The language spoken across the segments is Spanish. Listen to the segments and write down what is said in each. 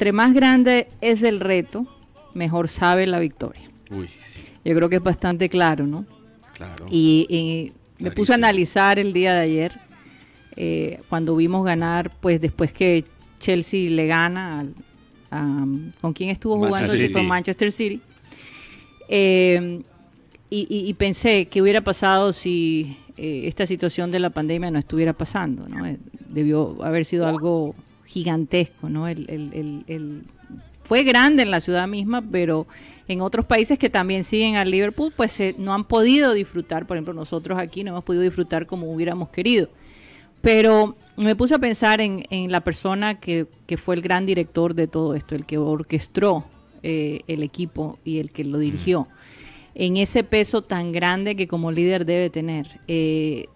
Entre más grande es el reto, mejor sabe la victoria. Yo creo que es bastante claro, ¿no? Claro. Y, me puse a analizar el día de ayer, eh, cuando vimos ganar, pues después que Chelsea le gana a, con quién estuvo jugando con Manchester City. Eh, y, pensé ¿qué hubiera pasado si eh, esta situación de la pandemia no estuviera pasando, ¿no? Debió haber sido algo gigantesco, ¿no? El, fue grande en la ciudad misma, pero en otros países que también siguen al Liverpool, pues eh, no han podido disfrutar, por ejemplo, nosotros aquí no hemos podido disfrutar como hubiéramos querido. Pero me puse a pensar en, la persona que, fue el gran director de todo esto, el que orquestó eh, el equipo y el que lo dirigió, en ese peso tan grande que como líder debe tener. Eh,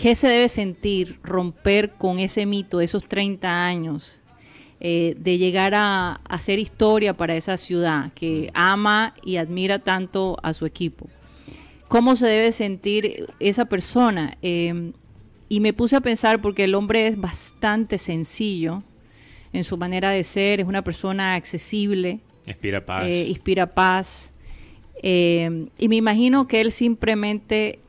¿Qué se debe sentir romper con ese mito de esos 30 años, eh, de llegar a, hacer historia para esa ciudad que ama y admira tanto a su equipo? ¿Cómo se debe sentir esa persona? Em, y me puse a pensar porque el hombre es bastante sencillo en su manera de ser, es una persona accesible. Inspira paz. Eh, inspira paz. Em, y me imagino que él simplemente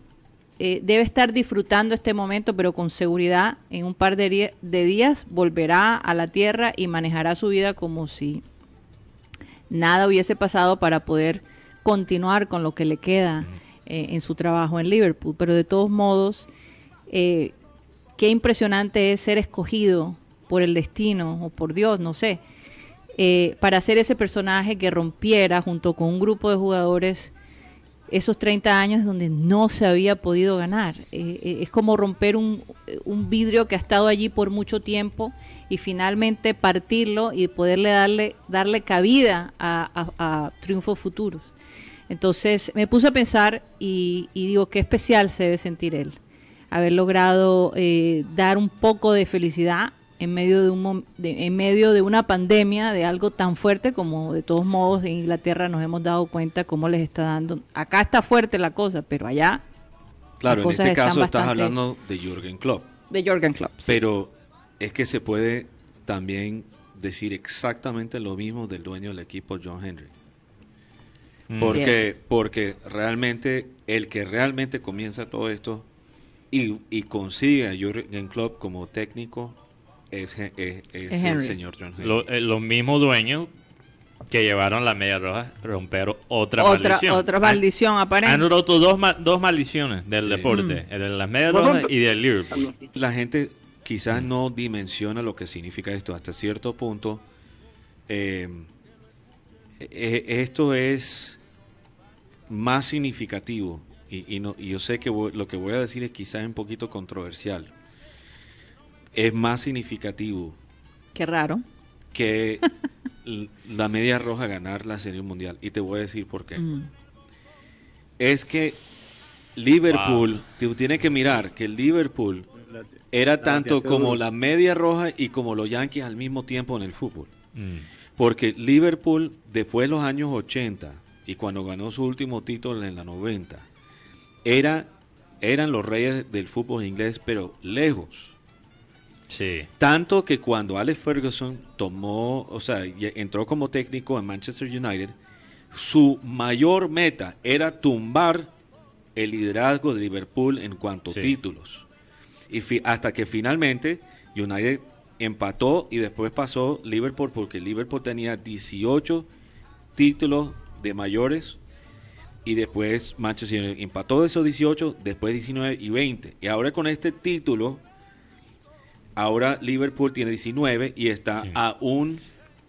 eh, debe estar disfrutando este momento, pero con seguridad en un par de, días volverá a la Tierra y manejará su vida como si nada hubiese pasado para poder continuar con lo que le queda eh, en su trabajo en Liverpool. Pero de todos modos, eh, qué impresionante es ser escogido por el destino o por Dios, no sé, para ser ese personaje que rompiera junto con un grupo de jugadores esos 30 años donde no se había podido ganar. Eh, eh, es como romper un, vidrio que ha estado allí por mucho tiempo y finalmente partirlo y poderle darle, darle cabida a, triunfos futuros. Entonces me puse a pensar y, digo, qué especial se debe sentir él, haber logrado eh, dar un poco de felicidad en medio de, un, en medio de una pandemia de algo tan fuerte como de todos modos en Inglaterra nos hemos dado cuenta cómo les está dando. Acá está fuerte la cosa, pero allá. Claro, en este caso estás hablando de Jürgen Klopp. De Jürgen Klopp. Pero es que se puede también decir exactamente lo mismo del dueño del equipo, John Henry. Mm. Porque, porque realmente el que realmente comienza todo esto y, y consigue a Jürgen Klopp como técnico es, el señor John eh, los mismos dueños que llevaron la media roja rompieron otra, maldición. Otra maldición aparente. Han roto dos, maldiciones del deporte, mm. el de las medias rojas y del Liverpool. La gente quizás no dimensiona lo que significa esto. Hasta cierto punto, eh, e-, e-, esto es más significativo. Y, yo sé que lo que voy a decir es quizás un poquito controversial es más significativo. raro. Que la media roja ganar la Serie Mundial. Y te voy a decir por qué. Mm. Es que Liverpool, tú tienes que mirar que Liverpool era tanto como la media roja y como los Yankees al mismo tiempo en el fútbol. Mm. Porque Liverpool, después de los años 80 y cuando ganó su último título en la 90, era, eran los reyes del fútbol inglés, pero lejos. Tanto que cuando Alex Ferguson tomó, o sea, entró como técnico en Manchester United, su mayor meta era tumbar el liderazgo de Liverpool en cuanto a títulos. Y hasta que finalmente United empató y después pasó Liverpool porque Liverpool tenía 18 títulos de mayores y después Manchester United empató de esos 18, después 19 y 20. Y ahora con este título Ahora Liverpool tiene 19 y está a un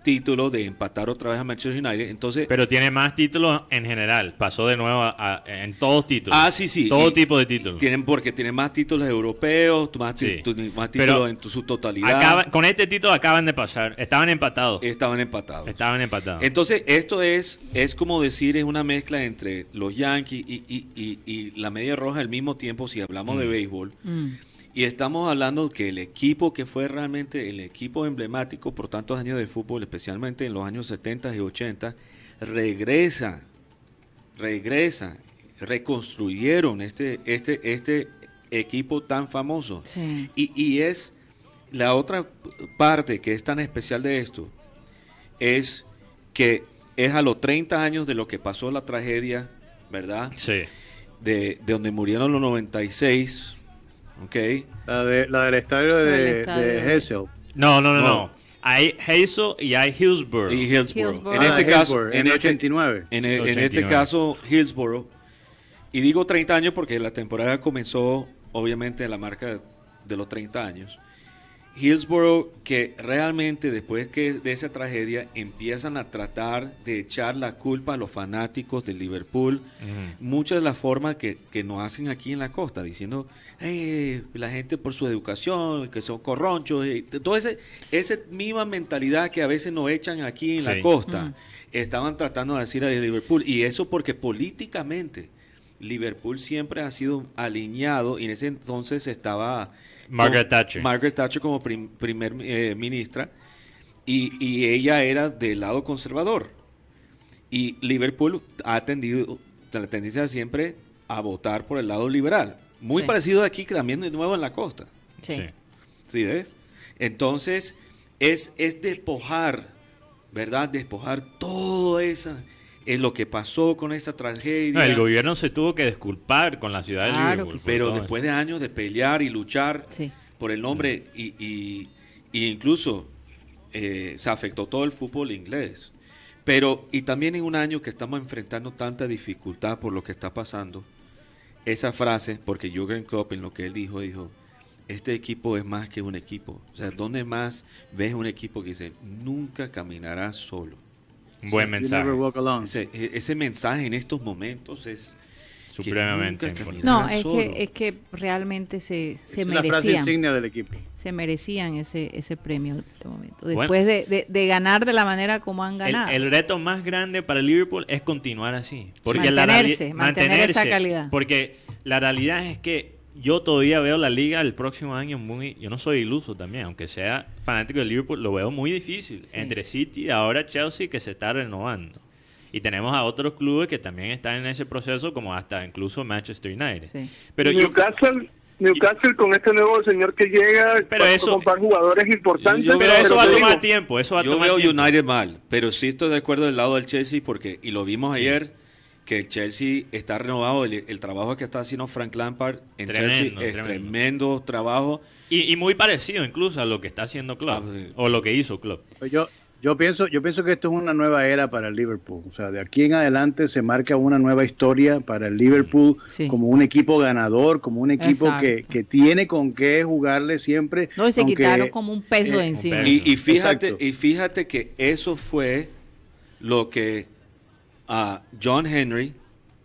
título de empatar otra vez a Manchester United. Entonces, pero tiene más títulos en general. Pasó de nuevo a, en todos títulos. Ah, sí, sí. Todo tipo de títulos. Tienen porque tiene más títulos europeos, más, títulos en su totalidad. con este título acaban de pasar. Estaban empatados. Estaban empatados. Estaban empatados. Entonces, esto es es como decir es una mezcla entre los Yankees y, la media roja al mismo tiempo si hablamos de mm. béisbol. Mm. Y estamos hablando que el equipo que fue realmente el equipo emblemático por tantos años de fútbol, especialmente en los años 70 y 80, regresa, regresa, reconstruyeron este, este, este equipo tan famoso. Y, es la otra parte que es tan especial de esto, es que es a los 30 años de lo que pasó la tragedia, ¿verdad? Sí. De, de donde murieron los 96 Ok. La, de, la del estadio de, Hazel No, no, no, Hay Hazel y hay Hillsborough. En este ah, caso, en, 89. en, en este, este caso, Hillsborough. Y digo 30 años porque la temporada comenzó, obviamente, en la marca de los 30 años. Hillsborough que realmente después que de esa tragedia empiezan a tratar de echar la culpa a los fanáticos de Liverpool, muchas de las formas que, que, nos hacen aquí en la costa, diciendo, la gente por su educación, que son corronchos, y esa misma mentalidad que a veces nos echan aquí en la costa, estaban tratando de decir a Liverpool, y eso porque políticamente Liverpool siempre ha sido alineado y en ese entonces estaba... Margaret Thatcher. Margaret Thatcher como primer eh, ministra. Y, ella era del lado conservador. Y Liverpool ha tendido la tendencia siempre a votar por el lado liberal. Muy parecido aquí que también de nuevo en la costa. Sí. ¿Sí, ves? Entonces, es, es despojar, ¿verdad? Despojar toda esa es lo que pasó con esta tragedia. el gobierno se tuvo que disculpar con la ciudad de Liverpool. Pero después de años de pelear y luchar por el nombre, y, incluso eh, se afectó todo el fútbol inglés. Pero, y también en un año que estamos enfrentando tanta dificultad por lo que está pasando, esa frase, porque Jürgen Klopp en lo que él dijo, dijo, este equipo es más que un equipo. O sea, ¿dónde más ves un equipo que dice, nunca caminará solo? Buen mensaje. Ese, e, ese, mensaje en estos momentos es supremamente importante. No, es que, es que, realmente se, se es merecían. La frase insignia del equipo. Se merecían ese, ese premio en este momento. Después de, de, ganar de la manera como han ganado. El, reto más grande para Liverpool es continuar así. Porque mantenerse, la mantener mantenerse, esa calidad. Porque la realidad es que yo todavía veo la liga el próximo año muy... Yo no soy iluso también, aunque sea fanático de Liverpool, lo veo muy difícil. Entre City ahora Chelsea que se está renovando. Y tenemos a otros clubes que también están en ese proceso, como hasta incluso Manchester United. Pero Newcastle, Newcastle con este nuevo señor que llega pero comprar jugadores importantes. pero, eso va a tomar tiempo, eso va yo veo United mal, pero sí estoy de acuerdo del lado del Chelsea porque, y lo vimos ayer que el Chelsea está renovado, el, trabajo que está haciendo Frank Lampard en Chelsea es tremendo, trabajo. Y, muy parecido incluso a lo que está haciendo Klopp, ah, o lo que hizo club pues Yo, yo pienso, yo pienso que esto es una nueva era para el Liverpool. O sea, de aquí en adelante se marca una nueva historia para el Liverpool mm. como un equipo ganador, como un equipo que, tiene con qué jugarle siempre. No, y se quitaron como un peso eh, encima. Y, fíjate, y fíjate que eso fue lo que John Henry,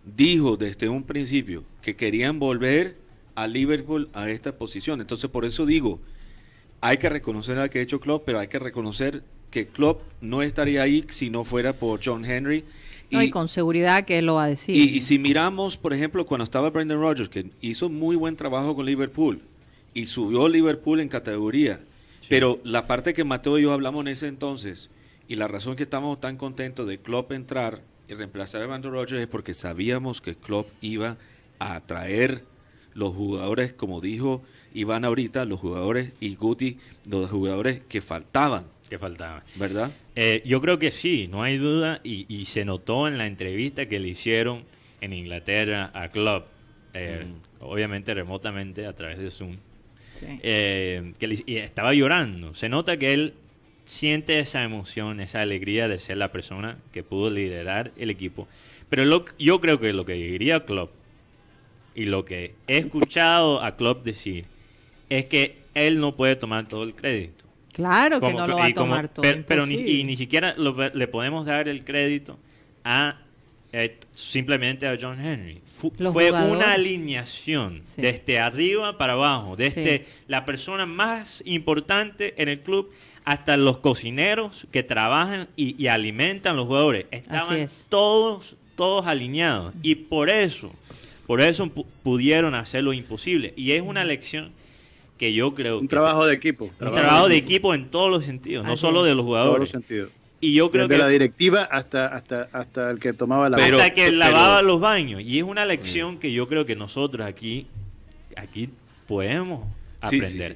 dijo desde un principio que querían volver a Liverpool a esta posición. Entonces, por eso digo, hay que reconocer al que ha hecho Klopp, pero hay que reconocer que Klopp no estaría ahí si no fuera por John Henry. y, con seguridad que él lo va a decir. Y, si miramos, por ejemplo, cuando estaba Brendan Rodgers, que hizo muy buen trabajo con Liverpool y subió Liverpool en categoría, pero la parte que Mateo y yo hablamos en ese entonces y la razón que estamos tan contentos de Klopp entrar y reemplazar a Bando Rogers es porque sabíamos que Klopp iba a atraer los jugadores, como dijo Iván ahorita, los jugadores y Guti, los jugadores que faltaban. Que faltaban. ¿Verdad? Eh, yo creo que sí, no hay duda, y, se notó en la entrevista que le hicieron en Inglaterra a Klopp, eh, mm. obviamente remotamente a través de Zoom, eh, que y estaba llorando. Se nota que él siente esa emoción, esa alegría de ser la persona que pudo liderar el equipo. Pero lo, yo creo que lo que diría Klopp y lo que he escuchado a Klopp decir es que él no puede tomar todo el crédito. Claro que no lo va a tomar todo. pero, ni, y ni siquiera le podemos dar el crédito a eh, simplemente a John Henry. fue una alineación desde arriba para abajo, desde la persona más importante en el club hasta los cocineros que trabajan y, alimentan los jugadores. Estaban todos, todos alineados. Y por eso, por eso pudieron hacer lo imposible. Y es una lección que yo creo... Un trabajo de equipo. trabajo, de equipo en todos los sentidos, no solo de los jugadores. Y yo creo que la directiva hasta hasta hasta el que tomaba la pero, hasta que lavaba los baños y es una lección mm. que yo creo que nosotros aquí aquí podemos aprender.